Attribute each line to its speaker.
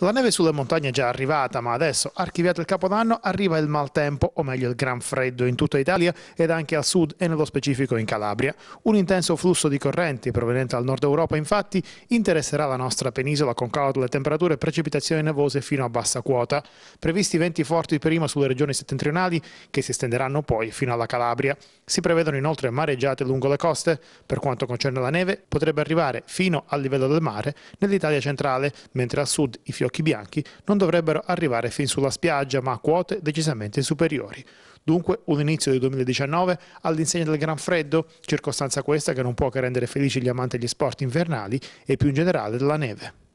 Speaker 1: La neve sulle montagne è già arrivata, ma adesso, archiviato il Capodanno, arriva il maltempo, o meglio il gran freddo in tutta Italia ed anche al sud e nello specifico in Calabria. Un intenso flusso di correnti proveniente dal nord Europa, infatti, interesserà la nostra penisola con calo delle temperature e precipitazioni nevose fino a bassa quota. Previsti venti forti prima sulle regioni settentrionali, che si estenderanno poi fino alla Calabria. Si prevedono inoltre mareggiate lungo le coste. Per quanto concerne la neve, potrebbe arrivare fino al livello del mare nell'Italia centrale, mentre al sud i fiori occhi bianchi non dovrebbero arrivare fin sulla spiaggia, ma a quote decisamente superiori. Dunque un inizio del 2019 all'insegna del gran freddo, circostanza questa che non può che rendere felici gli amanti degli sport invernali e più in generale della neve.